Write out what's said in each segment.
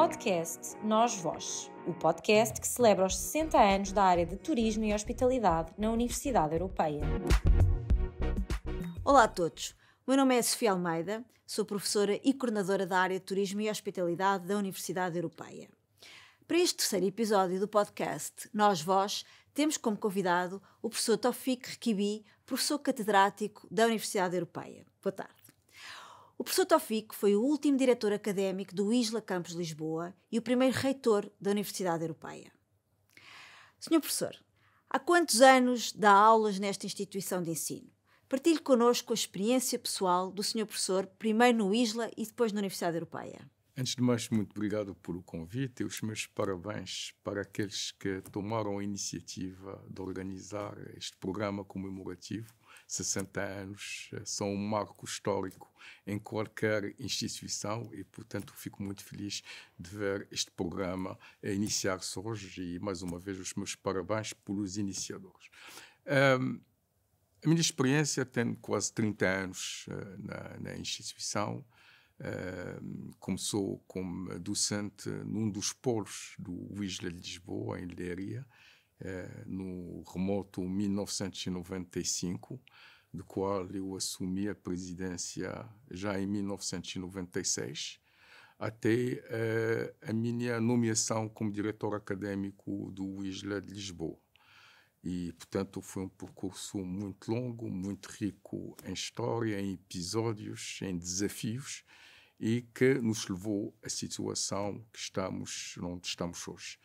podcast Nós Vós, o podcast que celebra os 60 anos da área de turismo e hospitalidade na Universidade Europeia. Olá a todos. O meu nome é Sofia Almeida, sou professora e coordenadora da área de turismo e hospitalidade da Universidade Europeia. Para este terceiro episódio do podcast Nós Vós, temos como convidado o professor Tofik Rekibi, professor catedrático da Universidade Europeia. Boa tarde. O professor Tofic foi o último diretor académico do Isla Campos Lisboa e o primeiro reitor da Universidade Europeia. Senhor professor, há quantos anos dá aulas nesta instituição de ensino? Partilhe connosco a experiência pessoal do senhor professor, primeiro no Isla e depois na Universidade Europeia. Antes de mais, muito obrigado pelo convite e os meus parabéns para aqueles que tomaram a iniciativa de organizar este programa comemorativo 60 anos eh, são um marco histórico em qualquer instituição e, portanto, fico muito feliz de ver este programa iniciar-se hoje e, mais uma vez, os meus parabéns pelos iniciadores. Um, a minha experiência tem quase 30 anos uh, na, na, instituição. Uh, começou como docente num dos polos do UISLA de Lisboa, em Leiria, é, no remoto 1995, do qual eu assumi a presidência já em 1996, até é, a minha nomeação como diretor acadêmico do ISLA de Lisboa. E, portanto, foi um percurso muito longo, muito rico em história, em episódios, em desafios e que nos levou à situação que estamos, onde estamos hoje.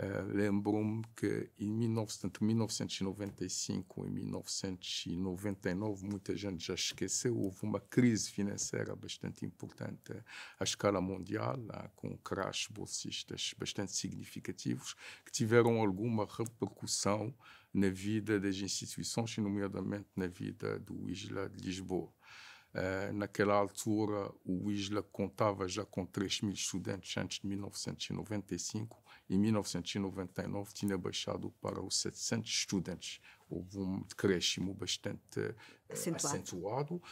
Eh, lembro-me que em 19, entre 1995 e 1999, muita gente já esqueceu, houve uma crise financeira bastante importante à escala mundial, ah, com crashes bolsistas bastante significativos, que tiveram alguma repercussão na vida das instituições, e nomeadamente na vida do ISLA de Lisboa. Eh, naquela altura, o ISLA contava já com 3 mil estudantes antes de 1995. Em 1999, tinha baixado para os 700 estudantes. Houve um decréscimo bastante eh, acentuado, acentuado uh,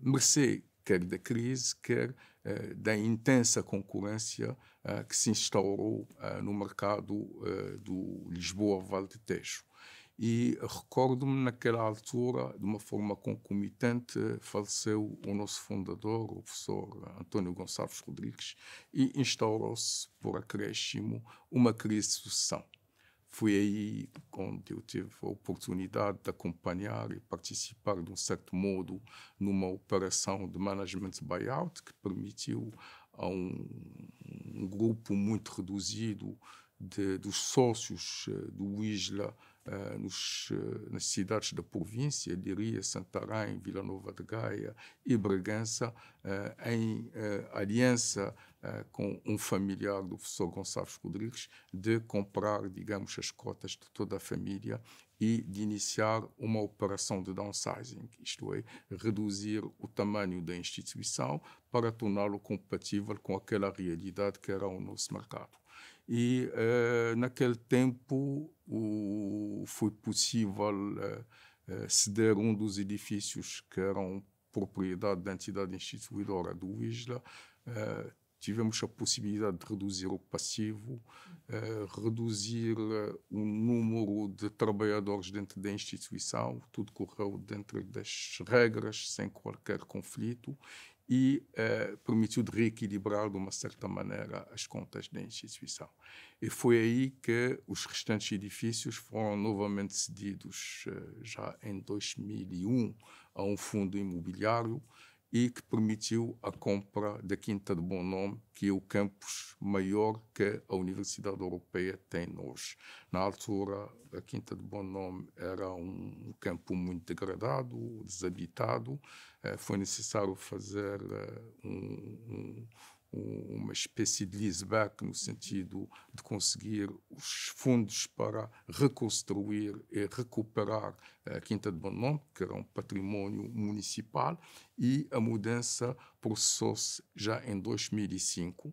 mercê quer da crise, quer da intensa concorrência que se instaurou no mercado do Lisboa-Vale de Tejo. E recordo-me, naquela altura, de uma forma concomitante, faleceu o nosso fundador, o professor António Gonçalves Rodrigues, e instaurou-se, por acréscimo, uma crise de sucessão. Foi aí onde eu tive a oportunidade de acompanhar e participar, de um certo modo, numa operação de management buyout que permitiu a um, um grupo muito reduzido de, dos sócios eh, do ISLA uh, nos, uh, nas cidades da província, diria Santarém, Vila Nova de Gaia e Bragança, uh, em aliança com um familiar do professor Gonçalves Rodrigues, de comprar, digamos, as cotas de toda a família e de iniciar uma operação de downsizing, isto é, reduzir o tamanho da instituição para torná-lo compatível com aquela realidade que era o nosso mercado. E eh, naquele tempo o, foi possível eh, eh, ceder um dos edifícios que eram propriedade da entidade instituidora do ISLA. tivemos a possibilidade de reduzir o passivo, reduzir o número de trabalhadores dentro da instituição, tudo correu dentro das regras, sem qualquer conflito, e eh, permitiu de reequilibrar de uma certa maneira as contas da instituição. E foi aí que os restantes edifícios foram novamente cedidos eh, já em 2001 a um fundo imobiliário e que permitiu a compra da Quinta de Bom Nome, que é o campus maior que a Universidade Europeia tem hoje. Na altura, a Quinta de Bom Nome era um campo muito degradado, desabitado, eh, foi necessário fazer eh, um, uma espécie de leaseback no sentido de conseguir os fundos para reconstruir e recuperar a Quinta de Bonnon, que era um património municipal, e a mudança processou-se já em 2005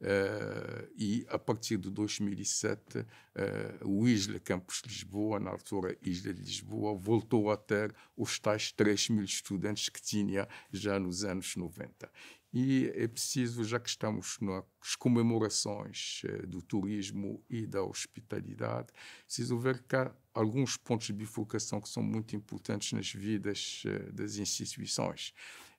Uh, e a partir de 2007, uh, eh, o Isla Campus Lisboa, na altura Isla de Lisboa, voltou a ter os tais 3 mil estudantes que tinha já nos anos 90. E é preciso, já que estamos nas comemorações uh, do turismo e da hospitalidade, preciso ver que há alguns pontos de bifurcação que são muito importantes nas vidas das instituições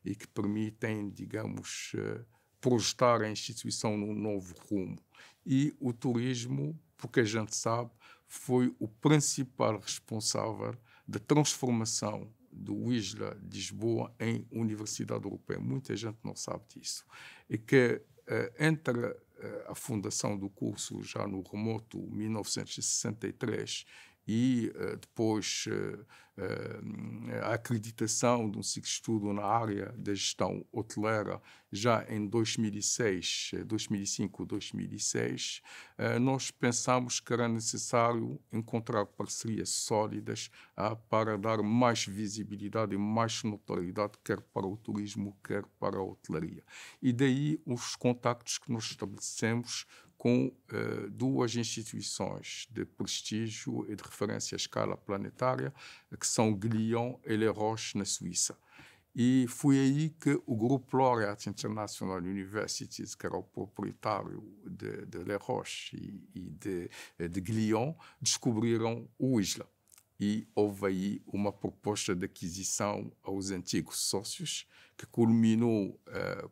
e que permitem, digamos, uh, projetar a instituição num novo rumo. E o turismo, porque a gente sabe, foi o principal responsável da transformação do Isla de Lisboa em Universidade Europeia. Muita gente não sabe disso. E que eh, entre eh, a fundação do curso já no remoto 1963 e eh, depois eh, eh, a acreditação de um ciclo de estudo na área da gestão hotelera já em 2006, 2005, 2006, nós pensamos que era necessário encontrar parcerias sólidas ah, para dar mais visibilidade e mais notoriedade quer para o turismo, quer para a hotelaria. E daí os contactos que nós estabelecemos com eh, duas instituições de prestígio e de referência à escala planetária, que são Glion e Le Roche, na Suíça. E foi aí que o grupo Laureate International Universities, que era o proprietário de, de Le Roche e, e de, eh, de Glion, descobriram o Isla. E houve aí uma proposta de aquisição aos antigos sócios, que culminou eh,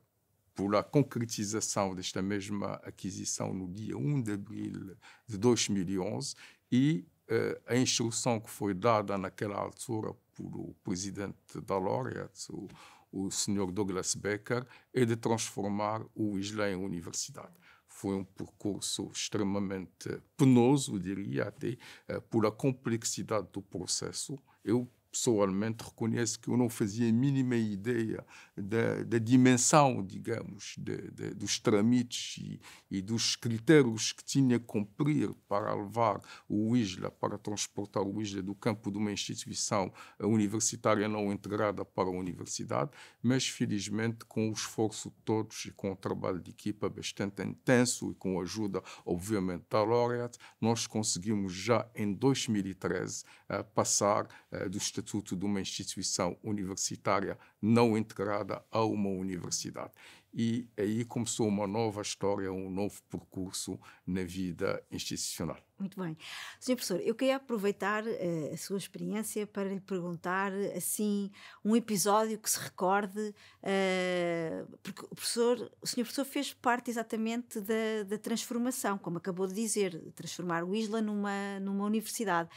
pela concretização desta mesma aquisição no dia 1 de abril de 2011 e uh, a instrução que foi dada naquela altura pelo presidente da Laureate, o, o senhor Douglas Becker, é de transformar o ISLA em universidade foi um percurso extremamente penoso, diria até, eh, pela complexidade do processo. Eu pessoalmente reconheço que eu não fazia a mínima ideia da, da dimensão, digamos, de, de, dos trâmites e, e, dos critérios que tinha que cumprir para levar o ISLA, para transportar o ISLA do campo de uma instituição universitária não integrada para a universidade, mas felizmente com o esforço de todos e com o trabalho de equipa bastante intenso e com a ajuda, obviamente, da Laureate, nós conseguimos já em 2013 uh, eh, passar uh, dos estatuto de uma instituição universitária não integrada a uma universidade. E aí começou uma nova história, um novo percurso na vida institucional. Muito bem. Senhor professor, eu queria aproveitar uh, a sua experiência para lhe perguntar, assim, um episódio que se recorde, uh, porque o, professor, o senhor professor fez parte exatamente da, da transformação, como acabou de dizer, transformar o ISLA numa, numa universidade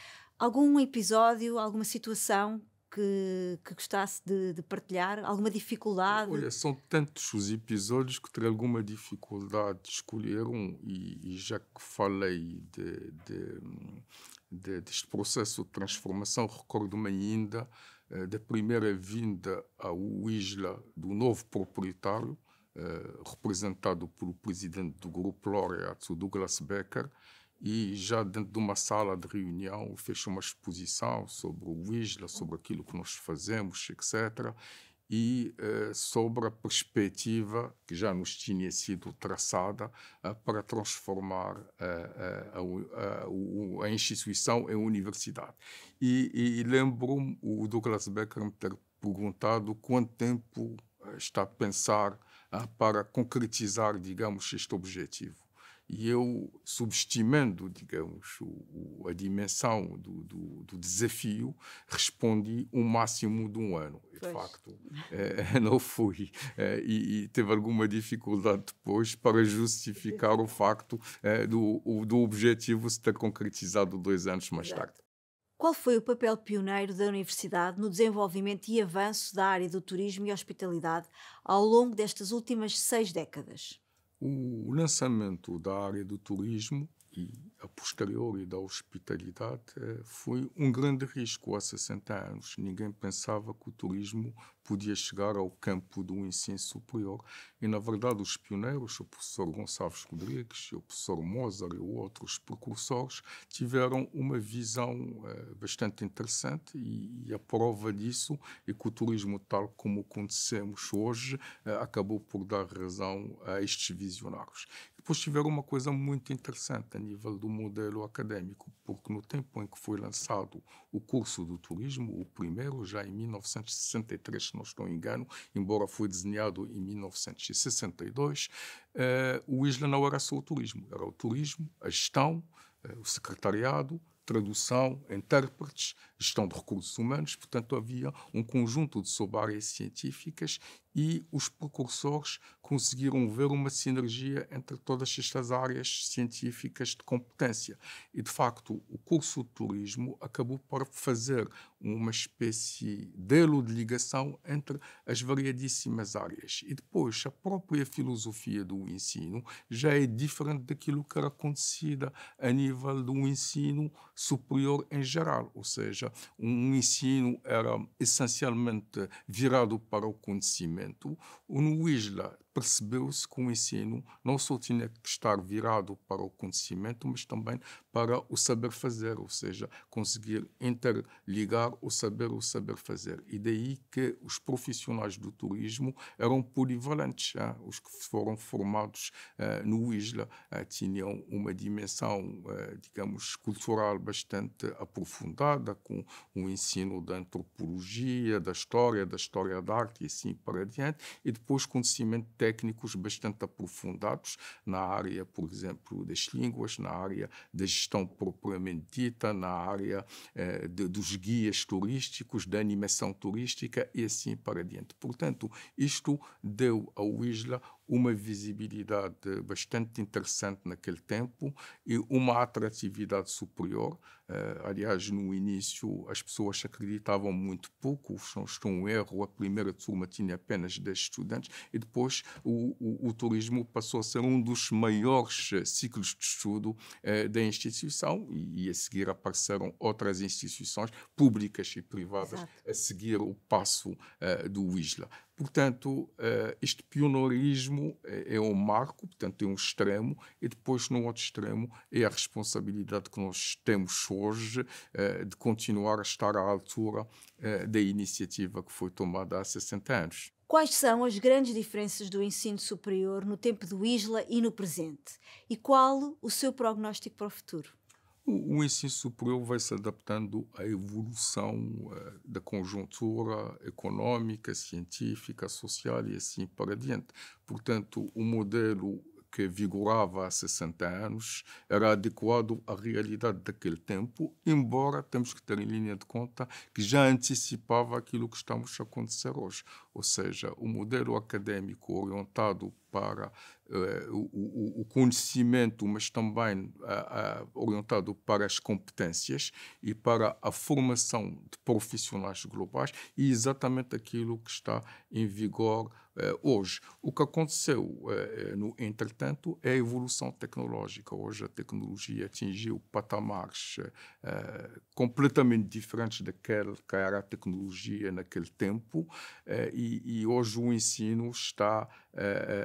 algum episódio, alguma situação que, que gostasse de, de, partilhar? Alguma dificuldade? Olha, são tantos os episódios que terei alguma dificuldade de escolher um, e, e já que falei de, de, de, deste processo de transformação, recordo-me ainda eh, da primeira vinda ao Isla do novo proprietário, eh, representado pelo presidente do grupo Laureato, Douglas Becker, e já dentro de uma sala de reunião, fez uma exposição sobre o Wisla, sobre aquilo que nós fazemos, etc. E eh, sobre a perspectiva que já nos tinha sido traçada eh, para transformar eh, eh a, a, eh, a, instituição em universidade. E, e lembro-me o Douglas Becker me ter perguntado quanto tempo eh, está a pensar para concretizar, digamos, este objetivo. E eu, subestimando, digamos, o, o, a dimensão do, do, do, desafio, respondi um máximo de um ano. E, de facto, eh, não fui. Eh, e, e, teve alguma dificuldade depois para justificar o facto eh, do, o, do objetivo se ter concretizado dois anos mais tarde. Qual foi o papel pioneiro da Universidade no desenvolvimento e avanço da área do turismo e hospitalidade ao longo destas últimas seis décadas? o lançamento da área do turismo e a posteriori da hospitalidade eh, foi um grande risco. Há 60 anos, ninguém pensava que o turismo podia chegar ao campo do ensino superior. E, na verdade, os pioneiros, o professor Gonçalves Rodrigues, o professor Mozart e outros precursores, tiveram uma visão eh, bastante interessante e, a prova disso é que o turismo, tal como o conhecemos hoje, eh, acabou por dar razão a estes visionários. Depois tiveram uma coisa muito interessante a nível do modelo acadêmico, porque no tempo em que foi lançado o curso do turismo, o primeiro já em 1963, se não estou engano, embora foi desenhado em 1962, eh, o ISLA não era só o turismo, era o turismo, a gestão, eh, o secretariado, tradução, intérpretes, gestão de recursos humanos, portanto havia um conjunto de sub-áreas científicas e os precursores conseguiram ver uma sinergia entre todas estas áreas científicas de competência. E, de facto, o curso de turismo acabou por fazer uma espécie de elo de ligação entre as variadíssimas áreas. E depois, a própria filosofia do ensino já é diferente daquilo que era acontecida a nível do ensino superior em geral, ou seja, um ensino era essencialmente virado para o conhecimento Parlamento, un Wisla percebeu-se que o ensino não só tinha que estar virado para o conhecimento, mas também para o saber fazer, ou seja, conseguir interligar o saber e o saber fazer. E daí que os profissionais do turismo eram polivalentes. Hein? Os que foram formados eh, no Isla eh, tinham uma dimensão, eh, digamos, cultural bastante aprofundada, com o um ensino da antropologia, da história, da história da arte e assim para diante, e depois conhecimento técnicos bastante aprofundados na área, por exemplo, das línguas, na área da gestão propriamente dita, na área eh, de, dos guias turísticos, da animação turística e assim para diante. Portanto, isto deu ao ISLA uma visibilidade bastante interessante naquele tempo e uma atratividade superior. Uh, aliás, no início as pessoas acreditavam muito pouco, estou um erro, a primeira turma tinha apenas 10 estudantes e depois o, o, o turismo passou a ser um dos maiores eh, ciclos de estudo uh, da instituição e, e, a seguir apareceram outras instituições públicas e privadas Exato. a seguir o passo uh, do ISLA. Portanto, eh, este pioneirismo é, é um marco, portanto, tem um extremo, e depois, no outro extremo, é a responsabilidade que nós temos hoje eh, de continuar a estar à altura eh, da iniciativa que foi tomada há 60 anos. Quais são as grandes diferenças do ensino superior no tempo do ISLA e no presente? E qual o seu prognóstico para o futuro? O, ensino superior vai se adaptando à evolução eh, da conjuntura econômica, científica, social e assim para diante. Portanto, o modelo que vigorava há 60 anos era adequado à realidade daquele tempo, embora temos que ter em linha de conta que já antecipava aquilo que estamos a acontecer hoje. Ou seja, o modelo acadêmico orientado para uh, o, o, conhecimento, mas também uh, uh, orientado para as competências e para a formação de profissionais globais, e exatamente aquilo que está em vigor hoje. O que aconteceu, no entretanto, é a evolução tecnológica. Hoje a tecnologia atingiu patamares completamente diferentes daquele que era a tecnologia naquele tempo, e, e hoje o ensino está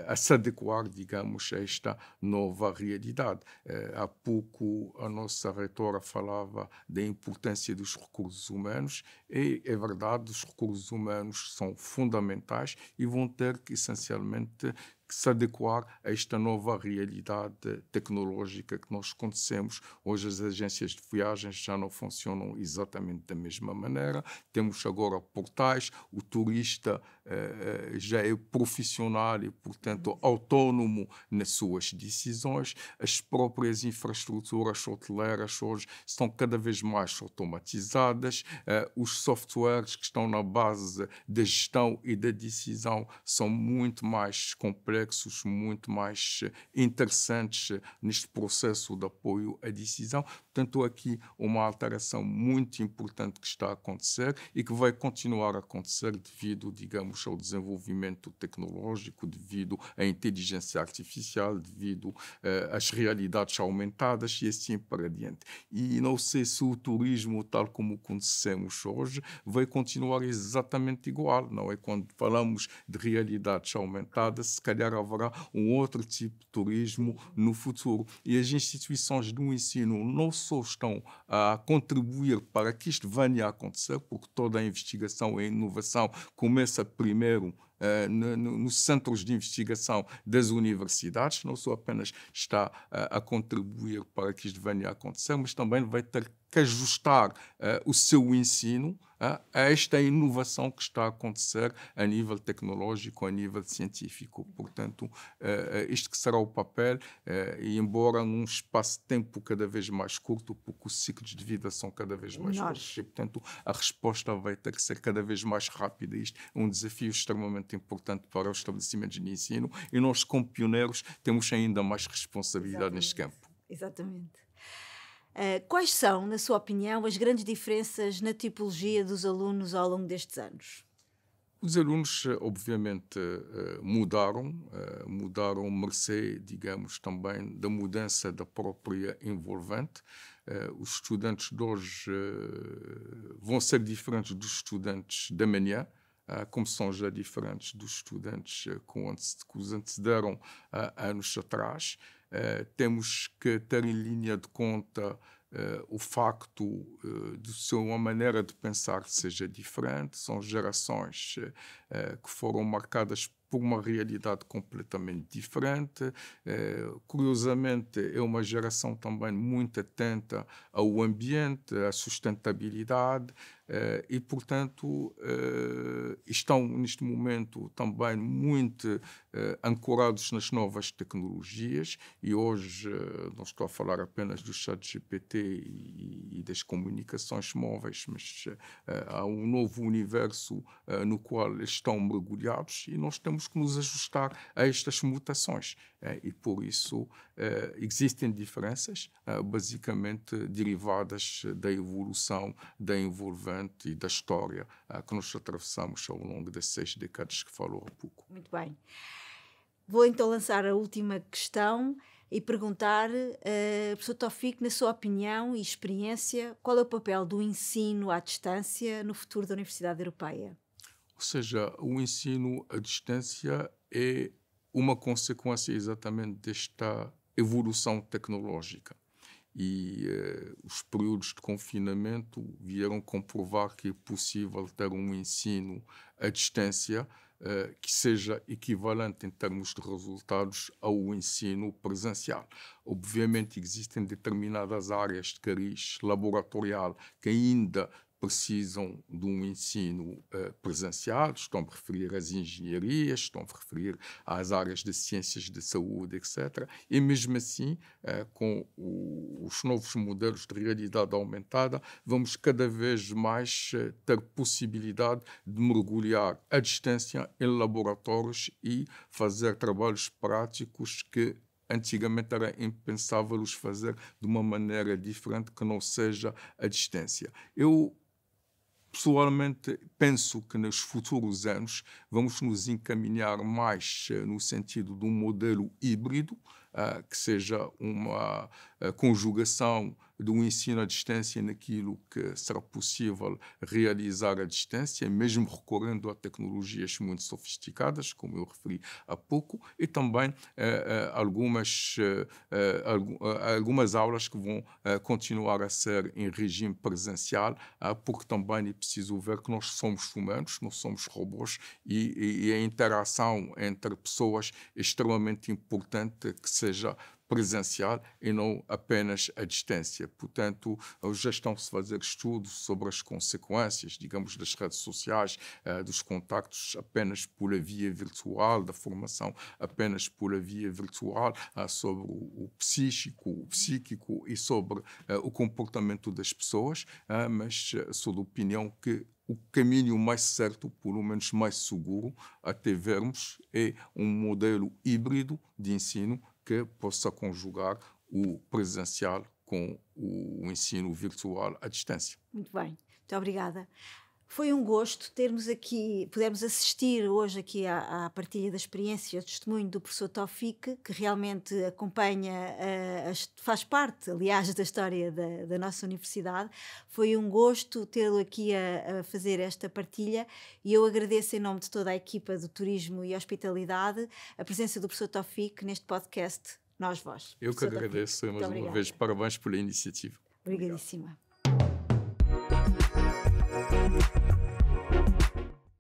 a se adequar, digamos, a esta nova realidade. Eh, há pouco a nossa reitora falava da importância dos recursos humanos, e é verdade, os recursos humanos são fundamentais e vão ter que, essencialmente, que se adequar a esta nova realidade tecnológica que nós conhecemos. Hoje as agências de viagens já não funcionam exatamente da mesma maneira. Temos agora portais, o turista é, é, já é profissional e, portanto, uhum. autónomo nas suas decisões. As próprias infraestruturas hoteleiras hoje estão cada vez mais automatizadas. É, os softwares que estão na base da gestão e da decisão são muito mais complexos, muito mais interessantes neste processo de apoio à decisão. Portanto, aqui uma alteração muito importante que está a acontecer e que vai continuar a acontecer devido, digamos, ao desenvolvimento tecnológico, devido à inteligência artificial, devido eh, às realidades aumentadas e assim para diante. E não sei se o turismo, tal como conhecemos hoje, vai continuar exatamente igual, não é? Quando falamos de realidades aumentadas, se calhar haverá um outro tipo de turismo no futuro. E as instituições do ensino não estão a contribuir para que isto venha a acontecer, porque toda a investigação e inovação começa primeiro Uh, eh, nos no, no centros de investigação das universidades, não só apenas está uh, a contribuir para que isto venha a acontecer, mas também vai ter que ajustar eh, o seu ensino eh, a esta inovação que está a acontecer a nível tecnológico, a nível científico. Portanto, este eh, que será o papel, e embora num espaço-tempo cada vez mais curto, porque os ciclos de vida são cada vez mais Nossa. curtos, e, portanto, a resposta vai ter que ser cada vez mais rápida. Isto é um desafio extremamente importante para os estabelecimentos de ensino, e nós, como pioneiros, temos ainda mais responsabilidade Exatamente. neste campo. Exatamente. Eh, quais são, na sua opinião, as grandes diferenças na tipologia dos alunos ao longo destes anos? Os alunos, eh, obviamente, eh, mudaram, mudaram mercê, digamos, também da mudança da própria envolvente. Os estudantes de hoje vão ser diferentes dos estudantes da manhã ah, como são já diferentes dos estudantes com que os antecederam há ah, anos atrás. Eh, temos que ter em linha de conta eh, o facto eh, de ser uma maneira de pensar que seja diferente. São gerações que foram marcadas por uma realidade completamente diferente. É, curiosamente, é uma geração também muito atenta ao ambiente, à sustentabilidade, Uh, e, portanto, uh, estão neste momento também muito uh, ancorados nas novas tecnologias e hoje não estou a falar apenas do chat GPT e, e das comunicações móveis, mas há um novo universo no qual estão mergulhados e nós temos que nos ajustar a estas mutações. É, e por isso é, existem diferenças é, basicamente derivadas da evolução da envolvente e da história que nós atravessamos ao longo das seis décadas que falou há pouco. Muito bem. Vou então lançar a última questão e perguntar, uh, professor Tofik, na sua opinião e experiência, qual é o papel do ensino à distância no futuro da Universidade Europeia? Ou seja, o ensino à distância é uma consequência exatamente desta evolução tecnológica. E eh, os períodos de confinamento vieram comprovar que é possível ter um ensino à distância eh, que seja equivalente em termos de resultados ao ensino presencial. Obviamente, existem determinadas áreas de cariz laboratorial que ainda precisam de um ensino uh, eh, presencial, estão-me a referir às engenharias, estão-me a referir às áreas de ciências de saúde, etc. E mesmo assim, uh, com o, os novos modelos de realidade aumentada, vamos cada vez mais uh, ter possibilidade de mergulhar à distância em laboratórios e fazer trabalhos práticos que antigamente era impensável os fazer de uma maneira diferente que não seja à distância. Eu Pessoalmente, penso que nos futuros anos vamos nos encaminhar mais eh, no sentido de um modelo híbrido, ah, que seja uma eh, conjugação do ensino à distância naquilo que será possível realizar à distância, mesmo recorrendo a tecnologias muito sofisticadas, como eu referi há pouco, e também eh, eh, algumas, eh, algumas aulas que vão continuar a ser em regime presencial, ah, porque também é preciso ver que nós somos humanos, não somos robôs, e, e a interação entre pessoas é extremamente importante que seja presencial e não apenas à distância. Portanto, já estão-se a fazer estudos sobre as consequências, digamos, das redes sociais, eh, dos contactos apenas por via virtual, da formação apenas por via virtual, eh, sobre o psíquico, o psíquico e sobre eh, o comportamento das pessoas, mas sou da opinião que o caminho mais certo, pelo menos mais seguro, a vermos, é um modelo híbrido de ensino que possa conjugar o presencial com o ensino virtual à distância. Muito bem, muito obrigada. Foi um gosto termos aqui, pudermos assistir hoje aqui à, à partilha da experiência, do testemunho do professor Tofik, que realmente acompanha, eh, faz parte, aliás, da história da, da nossa universidade. Foi um gosto tê-lo aqui a, a, fazer esta partilha e eu agradeço em nome de toda a equipa do Turismo e Hospitalidade a presença do professor Tofik neste podcast Nós Vós. Eu que agradeço Tofik. mais uma vez, parabéns pela iniciativa. Obrigadíssima. Obrigado.